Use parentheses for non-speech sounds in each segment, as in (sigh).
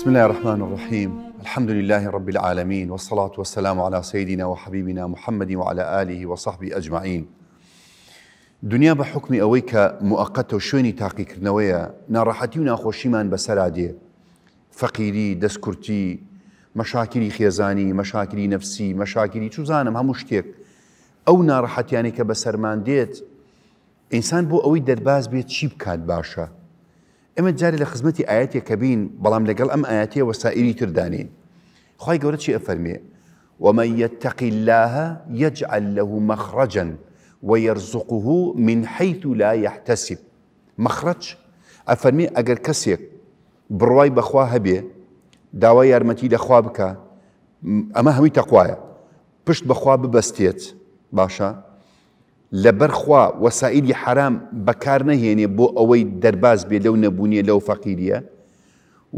بسم الله الرحمن الرحيم الحمد لله رب العالمين والصلاة والسلام على سيدنا وحبيبنا محمد وعلى آله وصحبه أجمعين دنیا بە حکمی ئەوەی کە موقەتە و شوێنی تاقیکردنەوەیە ناڕاحەتی و فقيري دسكرتي مشاكلي خيزاني مشاكلي نفسي مشاكلي شو زانم چوزانم مشتك أو نارحتي يعني كبسر بەسەرمان دێت ئینسان بۆ ئەوەی دەرباز بێت چی بکات باشە اما جاري لخدمتي آياتي كبين بین بەڵام لەگەڵ ئەم ئاەتێ وەسائری تردانین خی گەورە چی ئەفەرمێ ومە يتقي الله يجعل له مخرجا ويرزقه من حيث لا يحتسب مخرج افرمي اگر کەسێک برواي بەخوا هەبێ داوای یارمەتی لخوا بك اما هوي تەخواە بشت بەخوا ببستيت باشا لبرخوا وسائل حرام بكار نەهێنێ بۆ ئەوەی دەرباز بێ لو نەبوونیە لەو فەقیریە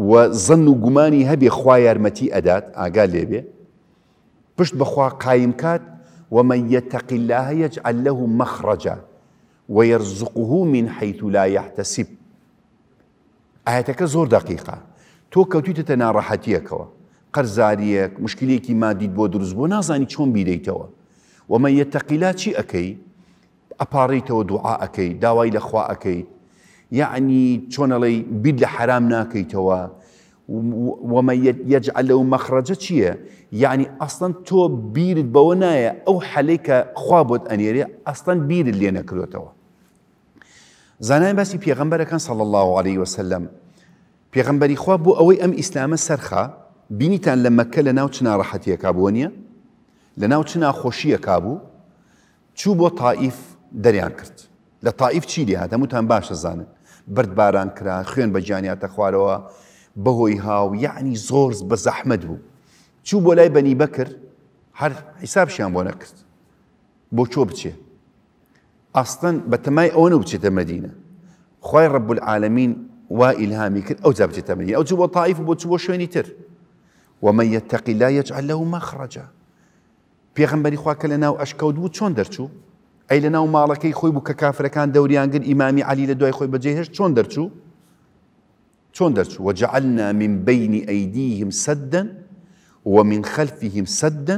و زەن و گومانی هەبێ خوا یارمەتی ئەدات ئاگا لێبێ پشت بەخوا ومن يتق الله يجعل له مخرجا ويرزقه من حيث لا يحتسب زور دقيقة دقیقا تۆ کەوتیتە قرزاريك قەرزاریەک ما مادیت بودرز بو بۆ نازانی چۆن ومن ومە الله شيء ئەەکەی ئەپارڕیتەوە دوعاەکەی داوای لە خواەکەی یعنی چۆنەڵی بید لە حرام ناکەیتەوە ومە یەجعل لەو مەخرەجە چییە؟ یعنی ئەستان تۆ بیرت بەوە نایە ئەو حەلێکە خوا بۆت ئەنێرێ ئەستان بیرت لێ نەکرێتەوە. زانای باسی پێغمبەرەکان سەڵ الله عليه وسلم پێغمبەری خوا بۆ ئەوەی ئەم ئیسلامە سەرخە بینیتان لە مەکە لە ناو چ ناڕەحەتیە کابوو نییە؟ لە ناو چ کابوو؟ چوو بۆ دەریان کرد لە تاائیف چیلی هاات هەمووتان باشە زانن برد باران کرا خوێن بە جیانیاتە خوارەوە بەهۆی هاو یعنی زۆر بە زەحمد بوو چوو بۆ لای بەنی بەکر هەر حیسابشیان بۆ نەکرد بۆ چۆ بچێ ئاستەن بە تەمای ئەوە بچێتە مەدینە خی ڕب العالمین وا ئیلهامی کرد ئەو جابچێتە مەدینە ئەو چوو بۆ تاائیف بۆ چوو بۆ شوێنی تر ومە یتەقیلا یەجعل لەو مەخڕەجە پێغمبەری خواکە لە ناو ئەشکەوت بوو چۆن ئەی لە ناو ماڵەکەی خۆی بوو کە کافرەکان دەوریانگر ئیمامی علی لە دوای خۆی بەجێهێشت چۆن دەرچوو چۆن دەرچوو وەجعلنا من بینی ئەیدیهم و من خلفهم سدا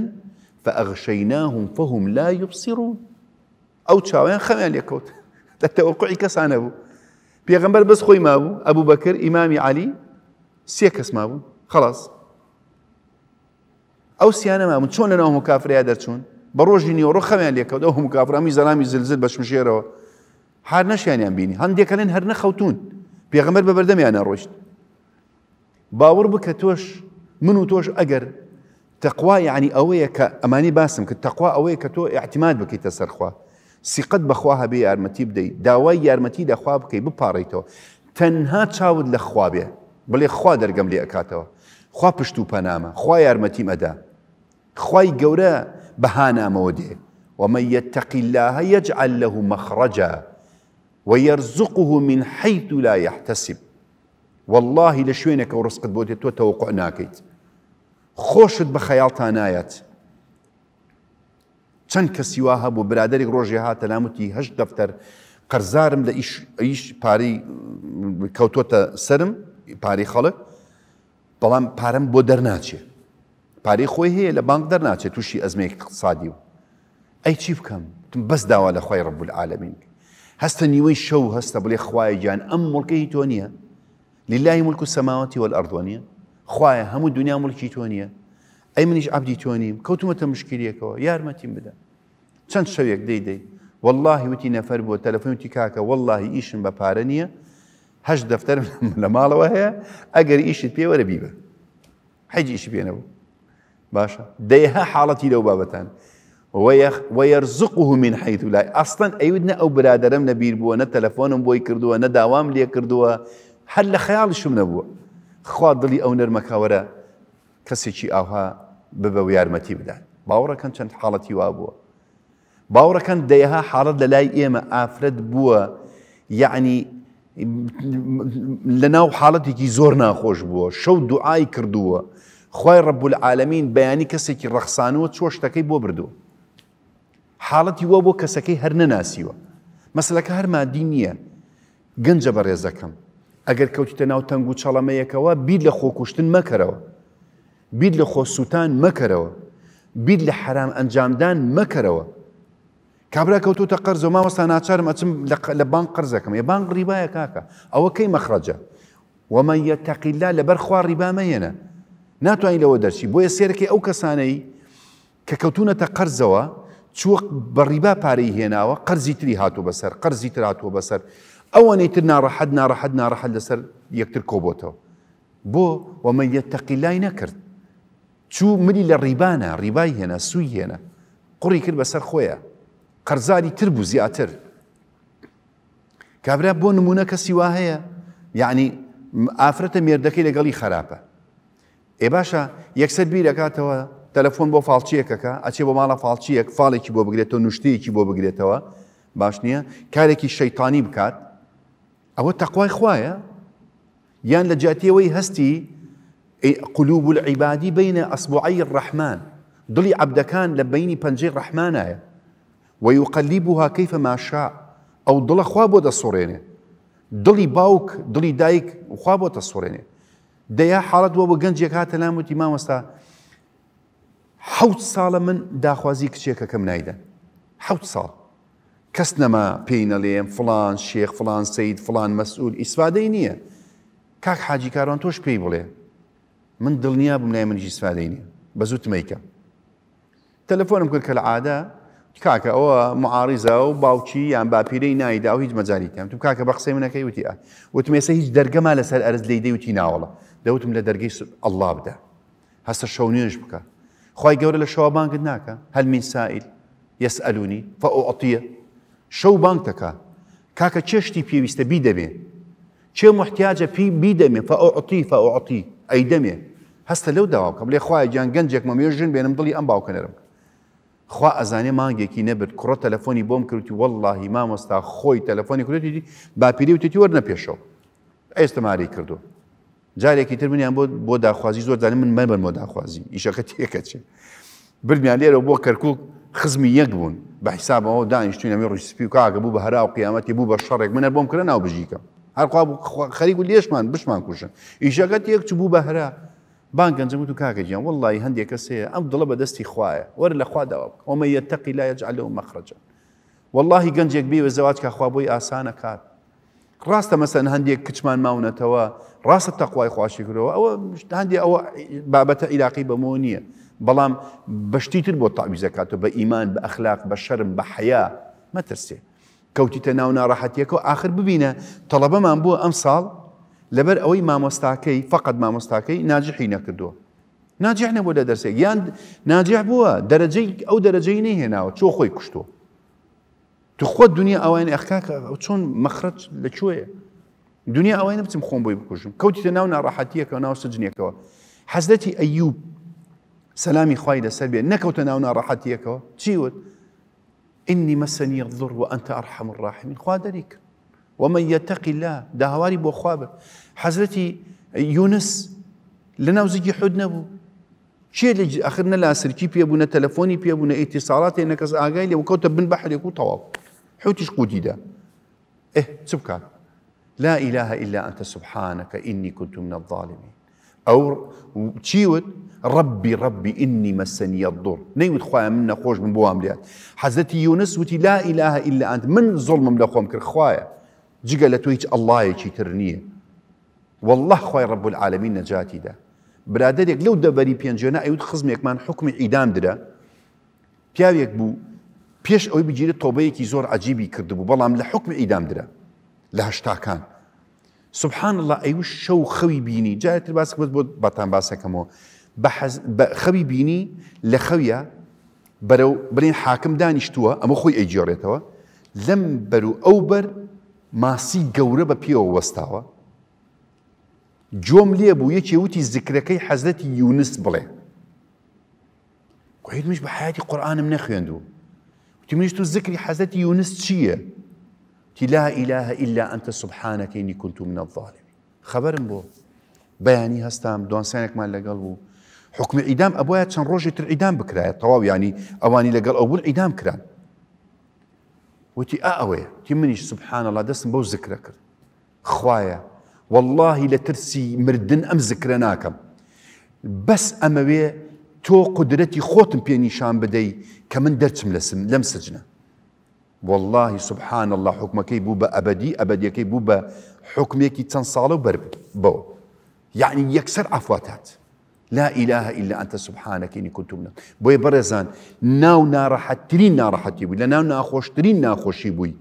فأغشيناهم فهم لا يبصرون أو تشاوين خميان ليكوت للتوقع (laughs) كسان أبو بيغنبر بس خوي ما أبو أبو بكر علی علي سيكس ما أبو خلاص أو سيانا ما أبو شون لنا هم كافر يا بە ڕۆژی نیۆڕۆ خەمیان لێکەوت هەم کافرامی زەلامی زلزل بە شمژێرەوە هار نەشیانیان بینی هەندێکەلێن هەر نەخەوتون پێغەمەر بە بەردەمیانە ڕۆشت باوەڕ بکە تۆش من و تۆش ئەگەر تەقوا یعنی ئەوەیە کە ئەمانی باسم کە تەقوا ئەوەیە کە تۆ احتیمات بکەیتە سەرخوا سیقەت بەخوا هەبێ یارمەتی بدەیت داوای یارمەتی دەخوا بکەی بپارڕیتەوە تەنها چاود لە خوا بێ بڵێ خوا دەرگەم لێ ئەکاتەوە خوا پشت و پەنامە خوا یارمەتی مەدا خی گەورە بهانا موده ومن يتق الله يجعل له مخرجا ويرزقه من حيث لا يحتسب والله لشوينك ورزقت بوتي تو توقع ناكيت خوشت بخيالتان آيات چەند کەسی بو هەبوو برادێک ڕۆژێ هاتە ناموتی هەش دەفتەر قەرزارم لە ئیش پاری کەوتۆتە سرم پاری خەڵک بەڵام پارەم بۆ دەرناچێت پاری خۆی هەیە لە بانک دەرناچێت تووشی ئەزمەی اقتصادی و ئەی چی بکەم تم بەس داوا لە خوای رب العالمین هست نیوی شو هست بله خوای جان ام ملکی تو نییە للای ملک و الارض وەل خوای خوایە دنیا ملکی تو نییە ای منش عبدی تو نیم مشکلیه کو یار متیم بده کەوتمەتە مشکلەکەەوە یارمەتیم بدە و شەوێک نفر بود تلفن و بووە کاکا کاکە واللهی ئیشم بە پارە نییە هەش دەفتەر (laughs) لە ماڵەوە هەیە ئەگەر ئیشت پێوەرە بیبە حەجی ئیش پێێنەبوو باشە دەیها حاڵەتی لەو بابەتان وەرزقه من حیت لای ئەستان ئەوید نە ئەو برادەرم نەبیر بووە نە تەلەفۆنم بۆی کردووە نە داوام لێ کردووە هەر لە خەیاڵشم نەبووە خوا دڵی ئەو نەرمەکەوەرە کەسێکی ئاها ببە و یارمەتی بدات باوەڕەکەن چەند حاڵەتی وا بووە باوەڕەکەن دەیها حاڵەت لە لای ئێمە ئافرەت بووە یعنی لەناو حاڵەتێکی زۆر ناخۆش بووە شەو دوعای کردووە خی ڕب العالمین بەیانی کەسێکی ڕەخسانەوە چۆ شتەکەی بۆ بردو. حاڵەتی وە بۆ کەسەکەی هەر نەناسیوە. مەسلەکە هەر مادی نییە گەنجە بە ڕێزەکەم. ئەگەر کەوتتە ناو تەنگ و چەڵەمەیەکەوە بیر لە خۆکوشتن مەکەرەوە. بیر لە خۆسووتان مەکەرەوە. بیر لە حرام ئەنجامدان مەکەرەوە. کابرا کەوتوتە قەرز و ماوەستا ناچارم ئەچم لە بانک قەرزەکەم ێ بانک ڕیبایە کاکە ئەوە کەی مەخرەجە ومە یە تەقیلا لەبەر خوا ڕیبامەێنە ناتوانین لەوە دەرچی بۆیە سێرکی ئەو کەسانەی کە کەوتونەتە قەرزەوە چوە بەڕیبا پارەی هێناوە قەرزی تری هاتوو بەسەر قەرزی تر هاتووە بەسەر ئەوەنەی تر ناڕەحەت ناڕەحەت ناڕەحەت لەسەر یەکتر کۆبتەوە بۆ وەمەە تەقیلای نەکرد چوو ملی لە ڕیبانە ڕیبای هێنا سووی هێنا قڕی کرد بەسەر خۆیە قەرزاری تر بوو زیاتر کابرا بۆ نمونە کەسی وا هەیە یعنی ئافرەتە مێردەکەی لەگەڵی خراپە ئێ إيه باشە یەکسەر بیرەکاتەوە تەلەفۆن بۆ فالچیەکەکە ئەچێ بۆ ماڵە فالچیەک فالێکی بۆ بگرێتەوە نوشتەیەکی بۆ بگرێتەوە باش نییە کارێکی شەیتانی بکات ئەوە تەقوای خویە یان لە جاتیەوەی هەستی قلوب العیبادی بینە ئەسبوعی ڕەحمان دڵی عبدەکان لە بینی پەنجەی ڕەحمانایە آية. ويقلبها كيف ما شاء أو دل خوا بۆ دەسوڕێنێ دڵی باوک دڵی دایک خوا بۆ دەسوڕێنێ دەیە حاڵەت بۆ بە گەنجێک هاتە لاموتی مامۆستا حوت ساڵە من داخوازی کچێکەکەم نایدە حوت ساڵ کەس نەما پێینەڵێم فلان شێخ فلان سید فلان مەسئول ئیسوادەی نییە کاک حاجی کاران تۆش پێی بڵێ من دڵنیا بم لای منجی سوادەی نیە بە زوو تمیکە تەلەفۆنم کرد کە لە عادە کاکە ئەوە معاریزا و باوکی یان باپیرەی نایدا و هیچ مەجاریتیان تو کاکە بە قسەی منەکەی وتی وتمێسە هیچ دەرگەما لەسەر ئەرز لی دەیوتی ناوەڵە دەوتم لە دەرگی ئەله بدە هەستە شەونێش بکە خی گەورە لە شەوابانگت ناکە هەلمین سائیل یس ئەلونی فەعتیە شەو بانک دەکە کاکە چێشتی پێویستە بی دەبێ چێ محتیاجە پی بی دەمێ فەعتی فەعتی ئەی دەمێ هەستە لەو داواکەم لێ خخوای گیان گەنجێک مەمێژن بێنم دڵی ئەم باوکەنەرم خوا ئەزانێ مانگێکی نەبرد کوڕە تەلەفۆنی بۆم کردی واللهی مامۆستا خۆی تەلەفۆنی کردی باپیری وتێتی وەرنە پێشەوە ئێستەماری کردو جارێکی تر منیان بۆ بۆ داخوازی زۆر دانی من مەبن بۆ داخوازی ئیشەکە تێکە چێ برمیان لێرە بۆ کەرکک خزمی یەک بوون بە حیسابەوە دانیشتوی نەمی ڕوسپی و کاگە بوو بە هەرا و قیامەتی بوو بە شەڕێک منە بۆم کرە ناو بژیکە هەرخوا خەریک و لێشمان بشمان کوشن ئیشەکە تێک چ بوو بە هەرا بانگەنجە وت و کاکەجیان وڵی هەندێک کەسەیە ئەم دڵە بە دەستی خوایە وەرە لە خواداوە ئەمە يتقي لا يجعل له مخرجا والله گەنجێک بێوە زەواج کە خوا بۆی ئاسانە کات ڕاستە مەسەن هەندێک کچمان ماونەتەوە ڕاستە تەخوای خواشی کرەوە ئەوە هەندێک او بابەتە عیراقی بەمۆ نییە بەڵام بەشتی تر بۆ تاویزەکاتەوە بە ئیمان بە ئەخلاق بە شەرم بە حیا مەترسێ کەوتیتە ناو ناڕاحەتیەکە آخر ببينا تەڵەبەمان بووە ئەم امصال اوي ما مامۆستاکەی فقط مامۆستاکەی ناجحی نەکردووە ناجح نەبوو لە دەرسێک یان ناجح بووە او ئەو دەرەجەی ناو چو خوي كشتو تو خود دنیا ئەوان ئەخکاکە چۆن مەخرج لەکوێیە دنیا ئەوان بچم خۆم بۆی بکوژم کەوتیتە ناو ناڕاحەتیەکە ناو سجنێکەوە حەزدەتی ئەیوب سەلامی خوای لەسەر بێ نەکەوتە ناو ناڕاحەتیەکەوە چیوت ئینی مەسەنی ضر و ئەتە ارحم ڕاحمین خوا دەریکە ومن يتق الله داواری بوخواب حضرتي يونس لنا وزجي حدنا بو شيء نەبوو أخرنا لا سر نە لاسرکی پێبوونە تەلەفۆنی پێبوونە ئیتیساڵات نە کەس ئاگای لێ وکەوتە بن بحر حرێک و حوتش حوتیش قوتیدا ئێ لا إله إلا أنت سبحانك إني كنت من الظالمين أو تشيوت ربي ربي إني مسني الضر نيوت خويا منا خوش من بوام ليات حزتي يونس وتي لا إله إلا أنت من ظلم من خوام كر خويا جگل تو هیچ هیچ ئەلهەیەکی تر نیه والله خوای رب العالمین نجاتی ده برادر یک لو نەجاتی دا برادێک خزم یک من حکم اعدام دره پیو یک بو پیش او ئەوی توبه کی زور عجیبی بو بەڵام له حکم ئیدام درە لە هەشتاکان سبحان الله ایو شو خوی بینی بس بود بتن بس کمو باسەکەمەوە خەوی بینی له خویا برو برین حاکم دانیشتووە ئەمە خۆی ئەیجیێڕێتەوە لەم بەر و ئەو بەر ماسی گەورە بە پێوە وەستاوە جۆم لێ بوو یەکێ وتی زیکرەکەی حضرت یونس بله بڵێ کوێمش بە حیاتی قورآانم نەخوێندوو وتی منیش تو زیکری حضرت یونس چیه تی لا اله الا ئیلاهە ئللا ئەتە سبحانەکەینی کوتو منە الظالمی خەبەرم بۆ بەیانی هەستام دوانسانێکمان لگل بو حکم ئیدام ابوایت چند ڕۆژی تر ئیدام بکره تەواو ینی ئەوانی لەگەڵ ئەو بول ئیدام کران وتي ئا تي منيش سبحان الله دسم بو ذكرك خوايا والله لا ترسي مردن ام زکرە بس اموي تو قدرتي خوتم بي پێنیشان بدي كمن درت دەرچم لمسجنا والله سبحان الله حكمك يبو ابدي ابدي ئەبدیەکەی بوو بە حکمێکی چەند ساڵە بەر بەوە یعنی لا اله الا انت سبحانك اني كنت من بوي برزان ناو ناڕەحەتترین ناڕەحەتی بووی لناو ناخوش ترين ناخوش بووی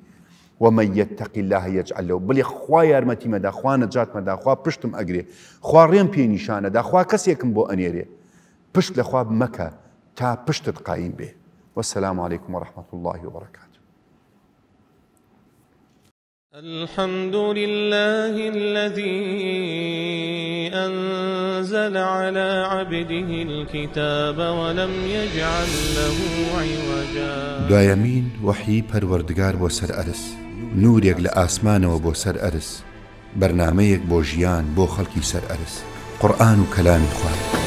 ومن يتق الله يجعل له بلي خوا يرمتي مەدا خوا نجات مەدا خوا پشتم ئەگرێ خوا ريم نشانه دا خوا يكم بو أنيري پشت لە خواب مەکە تا پشت قائم به والسلام عليكم ورحمة الله وبركاته الحمد لله الذي أنزل على عبده الكتاب ولم يجعل له عوجا وحي دوایمین بو سر ارس نور يقل آسمان و بو سر ارس برنامه بەرنمەیەک بو جيان بو خلقي سر ارس قرآن و كلام خوارد